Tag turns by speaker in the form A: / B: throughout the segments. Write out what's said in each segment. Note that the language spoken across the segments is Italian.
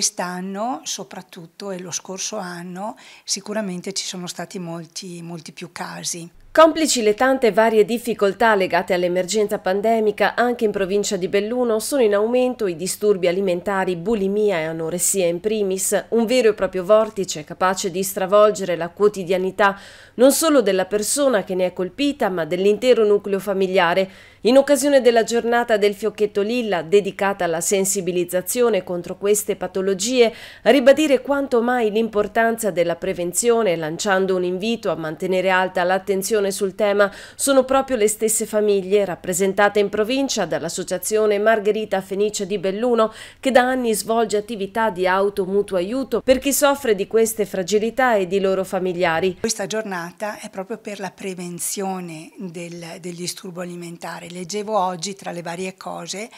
A: Quest'anno soprattutto e lo scorso anno sicuramente ci sono stati molti, molti più casi.
B: Complici le tante varie difficoltà legate all'emergenza pandemica, anche in provincia di Belluno sono in aumento i disturbi alimentari, bulimia e anoressia in primis, un vero e proprio vortice capace di stravolgere la quotidianità non solo della persona che ne è colpita, ma dell'intero nucleo familiare in occasione della giornata del fiocchetto lilla dedicata alla sensibilizzazione contro queste patologie, ribadire quanto mai l'importanza della prevenzione lanciando un invito a mantenere alta l'attenzione sul tema sono proprio le stesse famiglie rappresentate in provincia dall'associazione Margherita Fenice di Belluno che da anni svolge attività di auto mutuo aiuto per chi soffre di queste fragilità e di loro familiari.
A: Questa giornata è proprio per la prevenzione del, del disturbo alimentare leggevo oggi tra le varie cose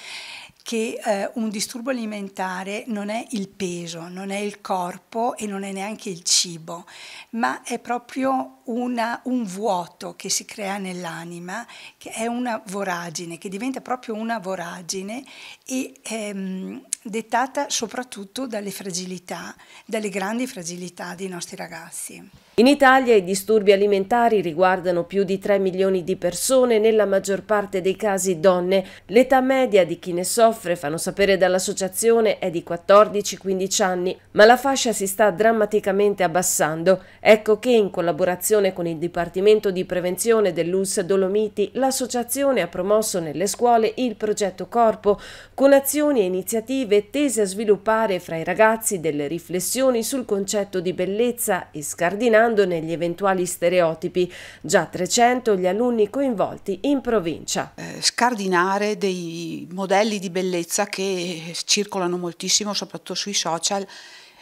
A: che eh, un disturbo alimentare non è il peso, non è il corpo e non è neanche il cibo, ma è proprio una, un vuoto che si crea nell'anima, che è una voragine, che diventa proprio una voragine e ehm, dettata soprattutto dalle fragilità, dalle grandi fragilità dei nostri ragazzi.
B: In Italia i disturbi alimentari riguardano più di 3 milioni di persone, nella maggior parte dei casi donne. L'età media di chi ne soffre soffre, fanno sapere dall'associazione, è di 14-15 anni, ma la fascia si sta drammaticamente abbassando. Ecco che in collaborazione con il Dipartimento di Prevenzione dell'US Dolomiti, l'associazione ha promosso nelle scuole il progetto Corpo, con azioni e iniziative tese a sviluppare fra i ragazzi delle riflessioni sul concetto di bellezza e scardinandone gli
C: eventuali stereotipi. Già 300 gli alunni coinvolti in provincia. Eh, scardinare dei modelli di bellezza bellezza che circolano moltissimo, soprattutto sui social,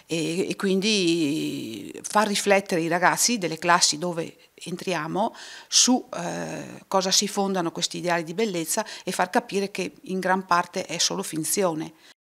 C: e, e quindi far riflettere i ragazzi delle classi dove entriamo su eh, cosa si fondano questi ideali di bellezza e far capire che in gran parte è solo finzione.